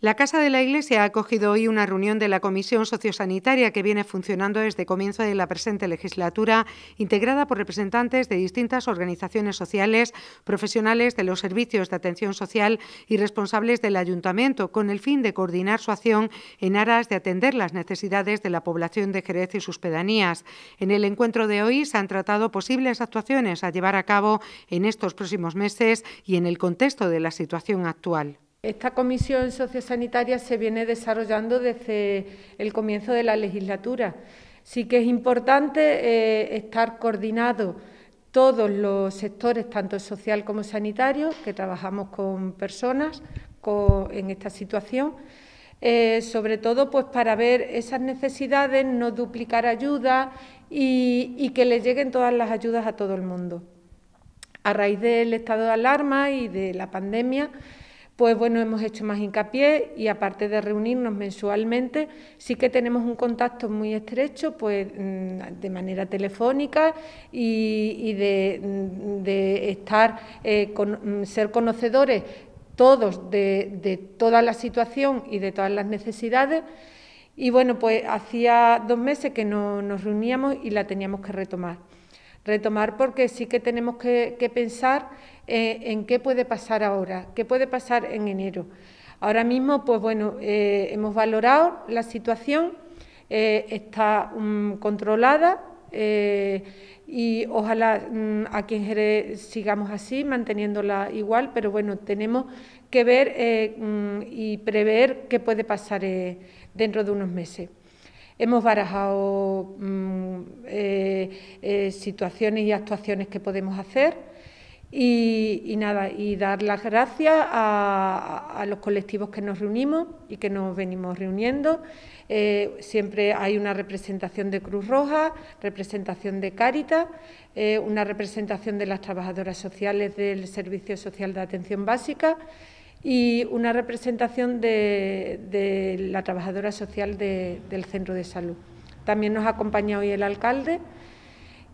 La Casa de la Iglesia ha acogido hoy una reunión de la Comisión Sociosanitaria que viene funcionando desde comienzo de la presente legislatura, integrada por representantes de distintas organizaciones sociales, profesionales de los servicios de atención social y responsables del ayuntamiento, con el fin de coordinar su acción en aras de atender las necesidades de la población de Jerez y sus pedanías. En el encuentro de hoy se han tratado posibles actuaciones a llevar a cabo en estos próximos meses y en el contexto de la situación actual. Esta comisión sociosanitaria se viene desarrollando desde el comienzo de la legislatura. Sí que es importante eh, estar coordinados todos los sectores, tanto social como sanitario, que trabajamos con personas en esta situación, eh, sobre todo pues para ver esas necesidades, no duplicar ayuda y, y que le lleguen todas las ayudas a todo el mundo. A raíz del estado de alarma y de la pandemia, pues bueno, hemos hecho más hincapié y aparte de reunirnos mensualmente, sí que tenemos un contacto muy estrecho, pues mm, de manera telefónica y, mm, de, estar, eh, mm, ser conocedores todos de, de toda la situación y de todas las necesidades. Y bueno, pues hacía dos meses que no nos reuníamos y la teníamos que retomar. Retomar porque sí que tenemos que, pensar eh, en qué puede pasar ahora, qué puede pasar en enero. Ahora mismo, pues bueno, eh, hemos valorado la situación, eh, está mm, controlada y ojalá a mm, aquí en sigamos así, manteniéndola igual, pero bueno, tenemos que ver mm, y prever qué puede pasar dentro de unos meses. Hemos barajado mm, eh, eh, situaciones y actuaciones que podemos hacer y, nada, y dar las gracias a, los colectivos que nos reunimos y que nos venimos reuniendo. Eh, siempre hay una representación de Cruz Roja, representación de Cáritas, una representación de las trabajadoras sociales del Servicio Social de Atención Básica y una representación de, la trabajadora social del centro de salud. También nos acompaña hoy el alcalde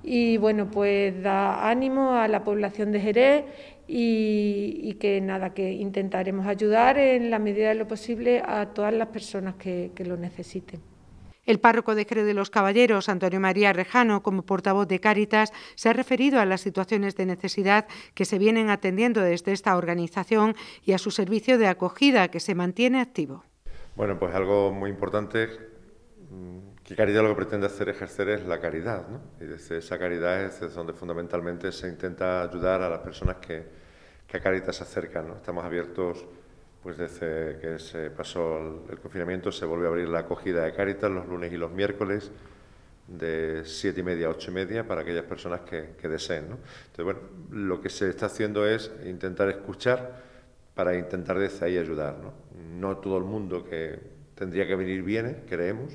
y bueno, pues da ánimo a la población de Jerez y, que nada, que intentaremos ayudar en la medida de lo posible a todas las personas que lo necesiten. El párroco de Jerez de los Caballeros, Antonio María Rejano, como portavoz de Cáritas, se ha referido a las situaciones de necesidad que se vienen atendiendo desde esta organización y a su servicio de acogida que se mantiene activo. Bueno, pues algo muy importante mm, que Caridad lo que pretende hacer ejercer es la caridad, ¿no? Y desde esa caridad es donde fundamentalmente se intenta ayudar a las personas que, que a Caritas se acercan, ¿no? Estamos abiertos pues desde que se pasó el, confinamiento se volvió a abrir la acogida de Cáritas los lunes y los miércoles de siete y media a ocho y media para aquellas personas que, deseen. ¿no? Entonces, bueno, lo que se está haciendo es intentar escuchar para intentar desde ahí ayudar. No, no todo el mundo que tendría que venir viene, creemos,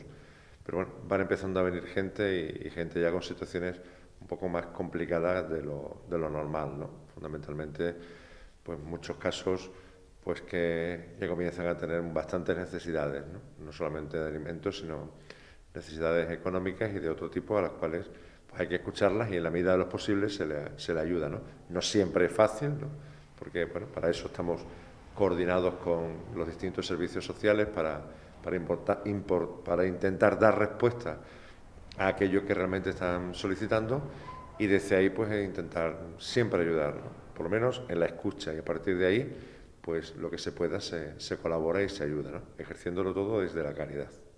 pero bueno, van empezando a venir gente y, y gente ya con situaciones un poco más complicadas de lo, de lo normal, ¿no? Fundamentalmente, pues muchos casos pues que, comienzan a tener bastantes necesidades, ¿no? no solamente de alimentos, sino necesidades económicas y de otro tipo a las cuales pues, hay que escucharlas y en la medida de los posibles se le, se le ayuda. ¿no? no siempre es fácil, ¿no? porque bueno, para eso estamos coordinados con los distintos servicios sociales para, para, importar, para intentar dar respuesta a aquello que realmente están solicitando y desde ahí pues intentar siempre ayudar, por lo menos en la escucha y a partir de ahí pues lo que se pueda se, se colabora y se ayuda, ¿no? ejerciéndolo todo desde la caridad.